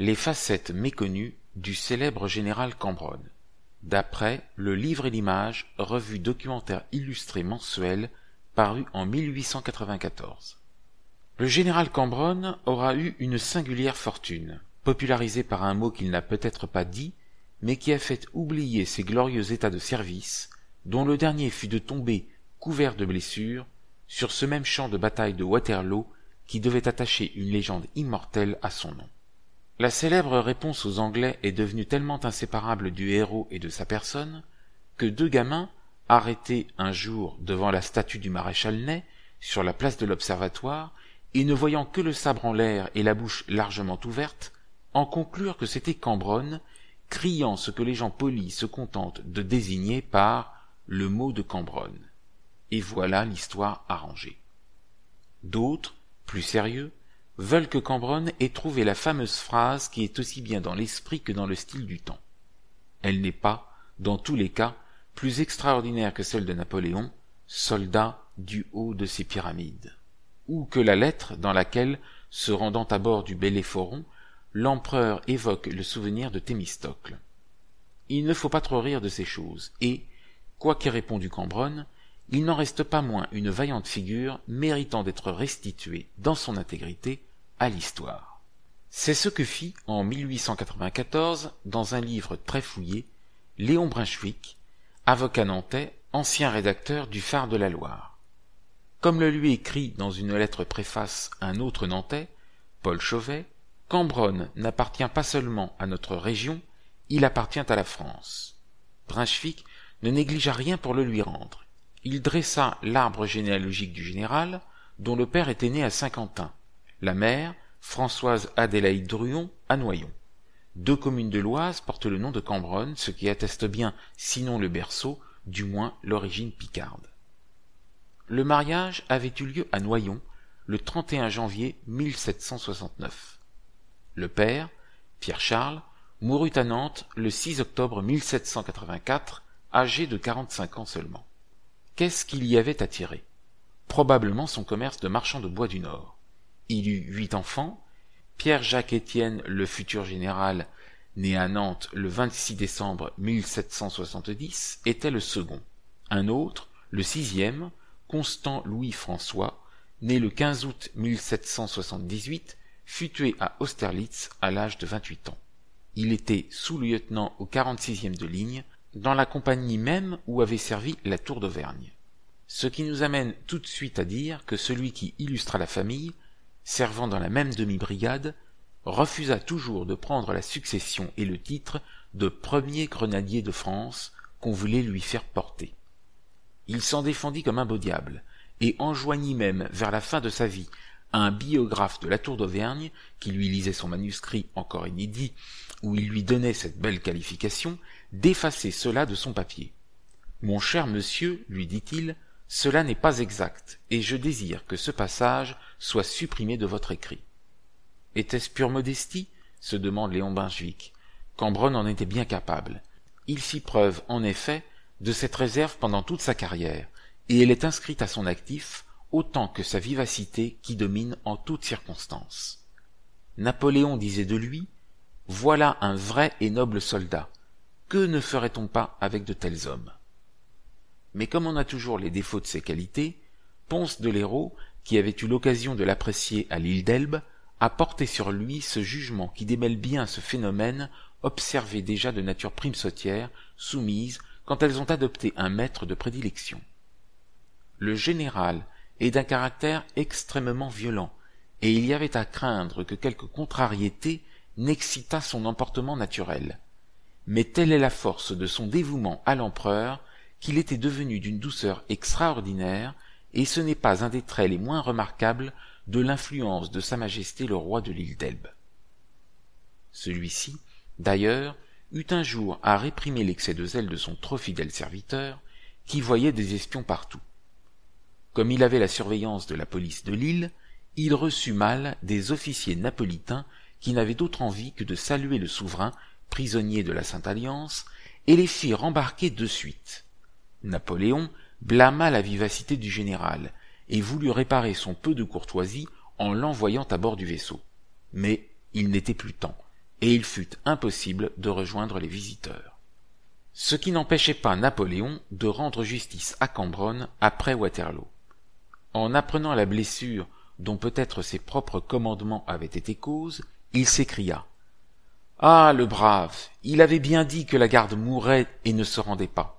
Les facettes méconnues du célèbre général Cambronne. D'après le livre et l'image, revue documentaire illustrée mensuelle, paru en 1894. Le général Cambronne aura eu une singulière fortune, popularisée par un mot qu'il n'a peut-être pas dit, mais qui a fait oublier ses glorieux états de service, dont le dernier fut de tomber, couvert de blessures, sur ce même champ de bataille de Waterloo qui devait attacher une légende immortelle à son nom. La célèbre réponse aux Anglais est devenue tellement inséparable du héros et de sa personne que deux gamins, arrêtés un jour devant la statue du maréchal Ney sur la place de l'Observatoire, et ne voyant que le sabre en l'air et la bouche largement ouverte, en conclurent que c'était Cambronne, criant ce que les gens polis se contentent de désigner par le mot de Cambronne. Et voilà l'histoire arrangée. D'autres, plus sérieux, veulent que Cambronne ait trouvé la fameuse phrase qui est aussi bien dans l'esprit que dans le style du temps. Elle n'est pas, dans tous les cas, plus extraordinaire que celle de Napoléon, soldat du haut de ses pyramides, ou que la lettre dans laquelle, se rendant à bord du Béléphoron, l'empereur évoque le souvenir de Thémistocle. Il ne faut pas trop rire de ces choses, et, quoi qu'ait répondu Cambronne, il n'en reste pas moins une vaillante figure méritant d'être restituée dans son intégrité à l'histoire. C'est ce que fit en 1894, dans un livre très fouillé, Léon Brunswick, avocat nantais, ancien rédacteur du Phare de la Loire. Comme le lui écrit dans une lettre préface un autre nantais, Paul Chauvet, Cambronne n'appartient pas seulement à notre région, il appartient à la France. Brunswick ne négligea rien pour le lui rendre. Il dressa l'arbre généalogique du général, dont le père était né à Saint-Quentin, la mère, Françoise Adélaïde Druon, à Noyon. Deux communes de l'Oise portent le nom de Cambronne, ce qui atteste bien, sinon le berceau, du moins l'origine picarde. Le mariage avait eu lieu à Noyon le 31 janvier 1769. Le père, Pierre Charles, mourut à Nantes le 6 octobre 1784, âgé de 45 ans seulement. Qu'est-ce qu'il y avait à tirer Probablement son commerce de marchand de bois du Nord. Il eut huit enfants. Pierre-Jacques Étienne, le futur général, né à Nantes le 26 décembre 1770, était le second. Un autre, le sixième, Constant Louis-François, né le 15 août 1778, fut tué à Austerlitz à l'âge de vingt-huit ans. Il était sous-lieutenant au 46e de ligne, dans la compagnie même où avait servi la tour d'Auvergne. Ce qui nous amène tout de suite à dire que celui qui illustra la famille servant dans la même demi-brigade, refusa toujours de prendre la succession et le titre de premier grenadier de France qu'on voulait lui faire porter. Il s'en défendit comme un beau diable, et enjoignit même, vers la fin de sa vie, à un biographe de la Tour d'Auvergne, qui lui lisait son manuscrit encore inédit, où il lui donnait cette belle qualification, d'effacer cela de son papier. Mon cher monsieur, lui dit-il, cela n'est pas exact, et je désire que ce passage soit supprimé de votre écrit. Était-ce pure modestie se demande Léon quand Cambronne en était bien capable. Il fit preuve, en effet, de cette réserve pendant toute sa carrière, et elle est inscrite à son actif autant que sa vivacité qui domine en toutes circonstances. Napoléon disait de lui Voilà un vrai et noble soldat. Que ne ferait-on pas avec de tels hommes mais comme on a toujours les défauts de ses qualités, Ponce de l'Hérault, qui avait eu l'occasion de l'apprécier à l'île d'Elbe, a porté sur lui ce jugement qui démêle bien ce phénomène observé déjà de nature primesautière, soumise, quand elles ont adopté un maître de prédilection. Le général est d'un caractère extrêmement violent, et il y avait à craindre que quelque contrariété n'excitât son emportement naturel. Mais telle est la force de son dévouement à l'empereur qu'il était devenu d'une douceur extraordinaire, et ce n'est pas un des traits les moins remarquables de l'influence de Sa Majesté le roi de l'île d'Elbe. Celui-ci, d'ailleurs, eut un jour à réprimer l'excès de zèle de son trop fidèle serviteur, qui voyait des espions partout. Comme il avait la surveillance de la police de l'île, il reçut mal des officiers napolitains qui n'avaient d'autre envie que de saluer le souverain, prisonnier de la Sainte Alliance, et les firent embarquer de suite. Napoléon blâma la vivacité du général et voulut réparer son peu de courtoisie en l'envoyant à bord du vaisseau. Mais il n'était plus temps, et il fut impossible de rejoindre les visiteurs. Ce qui n'empêchait pas Napoléon de rendre justice à Cambronne après Waterloo. En apprenant la blessure dont peut-être ses propres commandements avaient été cause, il s'écria Ah, le brave Il avait bien dit que la garde mourait et ne se rendait pas.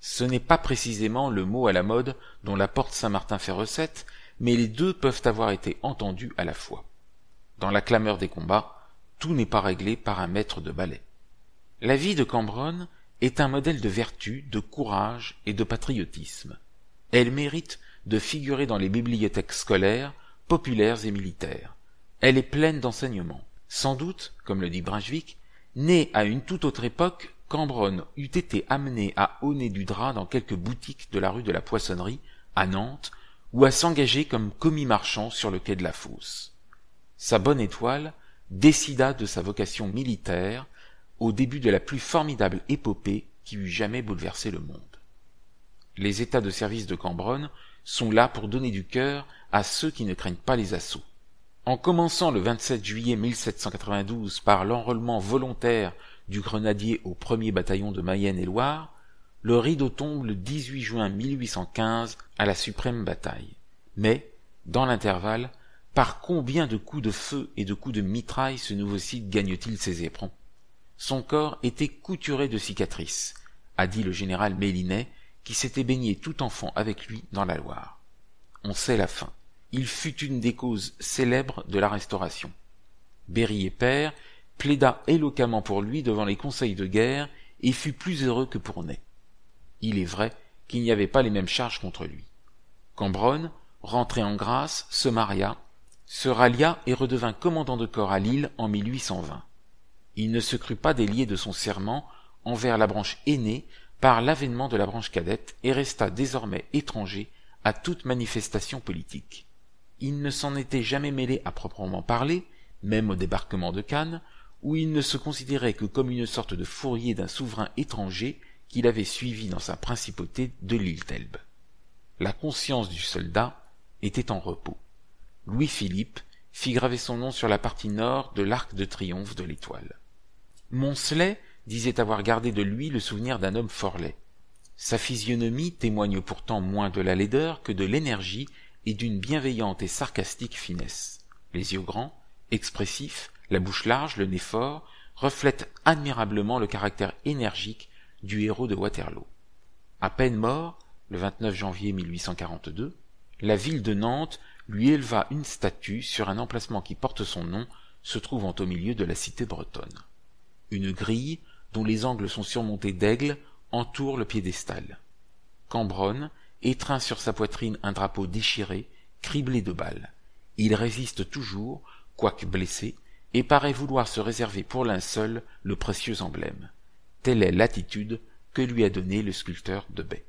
Ce n'est pas précisément le mot à la mode dont la porte Saint-Martin fait recette, mais les deux peuvent avoir été entendus à la fois. Dans la clameur des combats, tout n'est pas réglé par un maître de ballet. La vie de Cambronne est un modèle de vertu, de courage et de patriotisme. Elle mérite de figurer dans les bibliothèques scolaires, populaires et militaires. Elle est pleine d'enseignements. Sans doute, comme le dit Brunswick, née à une toute autre époque Cambronne eût été amené à honner du drap dans quelques boutiques de la rue de la Poissonnerie, à Nantes, ou à s'engager comme commis marchand sur le quai de la Fosse. Sa bonne étoile décida de sa vocation militaire au début de la plus formidable épopée qui eût jamais bouleversé le monde. Les états de service de Cambronne sont là pour donner du cœur à ceux qui ne craignent pas les assauts. En commençant le 27 juillet 1792 par l'enrôlement volontaire du Grenadier au premier bataillon de Mayenne-et-Loire, le rideau tombe le 18 juin 1815 à la suprême bataille. Mais, dans l'intervalle, par combien de coups de feu et de coups de mitraille ce nouveau site gagne-t-il ses éperons Son corps était couturé de cicatrices, a dit le général Mélinet, qui s'était baigné tout enfant avec lui dans la Loire. On sait la fin. Il fut une des causes célèbres de la Restauration. Berry et Père plaida éloquemment pour lui devant les conseils de guerre et fut plus heureux que pour Ney. Il est vrai qu'il n'y avait pas les mêmes charges contre lui. Cambronne, rentré en grâce, se maria, se rallia et redevint commandant de corps à Lille en 1820. Il ne se crut pas délié de son serment envers la branche aînée par l'avènement de la branche cadette et resta désormais étranger à toute manifestation politique. Il ne s'en était jamais mêlé à proprement parler, même au débarquement de Cannes, où il ne se considérait que comme une sorte de fourrier d'un souverain étranger qu'il avait suivi dans sa principauté de l'île d'Elbe. La conscience du soldat était en repos. Louis-Philippe fit graver son nom sur la partie nord de l'arc de triomphe de l'étoile. Moncelet disait avoir gardé de lui le souvenir d'un homme fort laid. Sa physionomie témoigne pourtant moins de la laideur que de l'énergie et d'une bienveillante et sarcastique finesse. Les yeux grands, expressifs, la bouche large, le nez fort, reflètent admirablement le caractère énergique du héros de Waterloo. À peine mort, le 29 janvier 1842, la ville de Nantes lui éleva une statue sur un emplacement qui porte son nom, se trouvant au milieu de la cité bretonne. Une grille, dont les angles sont surmontés d'aigles, entoure le piédestal. Cambronne étreint sur sa poitrine un drapeau déchiré, criblé de balles. Il résiste toujours, quoique blessé, et paraît vouloir se réserver pour l'un seul le précieux emblème. Telle est l'attitude que lui a donnée le sculpteur de baie.